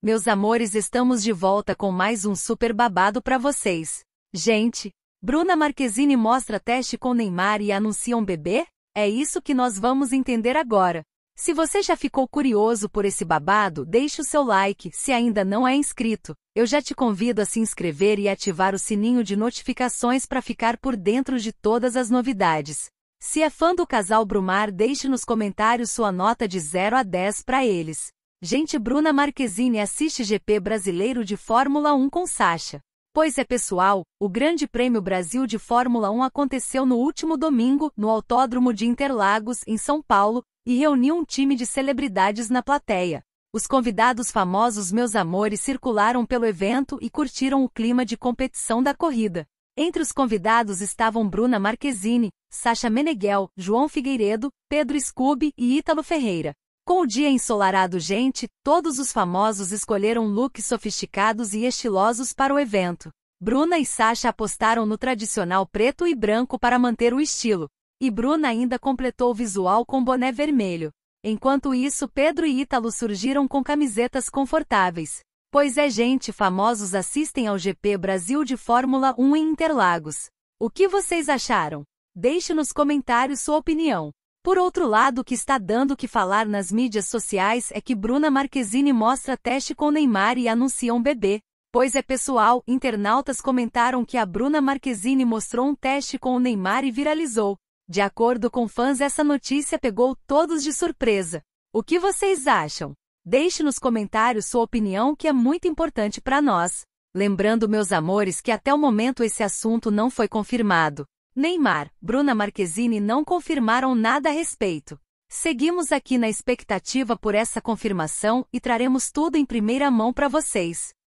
Meus amores, estamos de volta com mais um super babado para vocês. Gente, Bruna Marquezine mostra teste com Neymar e anuncia um bebê? É isso que nós vamos entender agora. Se você já ficou curioso por esse babado, deixe o seu like. Se ainda não é inscrito, eu já te convido a se inscrever e ativar o sininho de notificações para ficar por dentro de todas as novidades. Se é fã do casal Brumar, deixe nos comentários sua nota de 0 a 10 para eles. Gente Bruna Marquezine assiste GP Brasileiro de Fórmula 1 com Sacha. Pois é pessoal, o Grande Prêmio Brasil de Fórmula 1 aconteceu no último domingo, no Autódromo de Interlagos, em São Paulo, e reuniu um time de celebridades na plateia. Os convidados famosos meus amores circularam pelo evento e curtiram o clima de competição da corrida. Entre os convidados estavam Bruna Marquezine, Sacha Meneghel, João Figueiredo, Pedro Scubi e Ítalo Ferreira. Com o dia ensolarado gente, todos os famosos escolheram looks sofisticados e estilosos para o evento. Bruna e Sasha apostaram no tradicional preto e branco para manter o estilo, e Bruna ainda completou o visual com boné vermelho. Enquanto isso, Pedro e Ítalo surgiram com camisetas confortáveis. Pois é gente, famosos assistem ao GP Brasil de Fórmula 1 em Interlagos. O que vocês acharam? Deixe nos comentários sua opinião. Por outro lado, o que está dando que falar nas mídias sociais é que Bruna Marquezine mostra teste com Neymar e anuncia um bebê. Pois é pessoal, internautas comentaram que a Bruna Marquezine mostrou um teste com o Neymar e viralizou. De acordo com fãs, essa notícia pegou todos de surpresa. O que vocês acham? Deixe nos comentários sua opinião que é muito importante para nós. Lembrando, meus amores, que até o momento esse assunto não foi confirmado. Neymar, Bruna Marquezine não confirmaram nada a respeito. Seguimos aqui na expectativa por essa confirmação e traremos tudo em primeira mão para vocês.